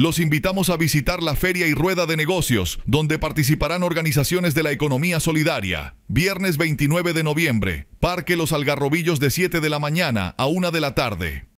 Los invitamos a visitar la Feria y Rueda de Negocios, donde participarán organizaciones de la economía solidaria. Viernes 29 de noviembre, Parque Los Algarrobillos de 7 de la mañana a 1 de la tarde.